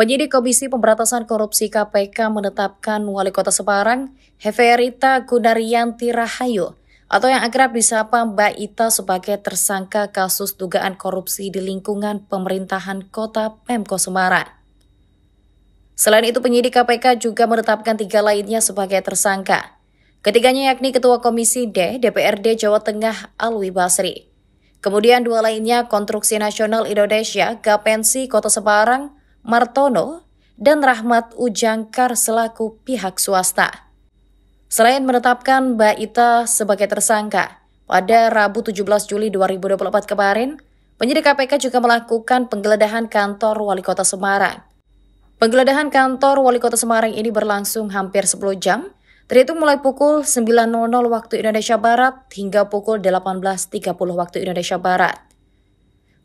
Penyidik Komisi Pemberantasan Korupsi KPK menetapkan Wali Kota Semarang, Heferita Gunaryanti Rahayu, atau yang akrab disapa Mbak Ita sebagai tersangka kasus dugaan korupsi di lingkungan pemerintahan kota Pemko Semarang. Selain itu, penyidik KPK juga menetapkan tiga lainnya sebagai tersangka. Ketiganya yakni Ketua Komisi D DPRD Jawa Tengah Alwi Basri. Kemudian dua lainnya Konstruksi Nasional Indonesia, Gapensi Kota Semarang, Martono, dan Rahmat Ujangkar selaku pihak swasta. Selain menetapkan Mbak Ita sebagai tersangka pada Rabu 17 Juli 2024 kemarin, penyidik KPK juga melakukan penggeledahan kantor Wali Kota Semarang. Penggeledahan kantor Wali Kota Semarang ini berlangsung hampir 10 jam, terhitung mulai pukul 9.00 waktu Indonesia Barat hingga pukul 18.30 waktu Indonesia Barat.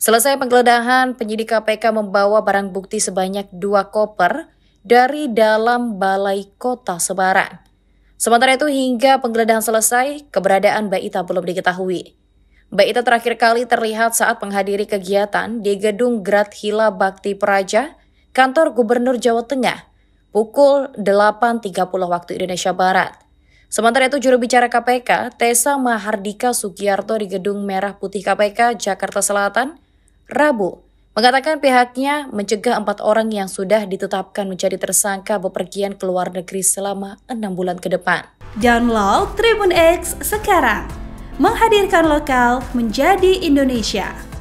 Selesai penggeledahan, penyidik KPK membawa barang bukti sebanyak dua koper dari dalam balai kota Sebarang. Sementara itu hingga penggeledahan selesai, keberadaan Mbak Baita belum diketahui. Mbak Ita terakhir kali terlihat saat menghadiri kegiatan di Gedung Grad Hila Bakti Praja, kantor Gubernur Jawa Tengah, pukul 8.30 waktu Indonesia Barat. Sementara itu juru bicara KPK, Tesa Mahardika Sugiyarto di Gedung Merah Putih KPK, Jakarta Selatan, Rabu, mengatakan pihaknya mencegah empat orang yang sudah ditetapkan menjadi tersangka bepergian ke luar negeri selama enam bulan ke depan. Download Tribun X sekarang, menghadirkan lokal menjadi Indonesia.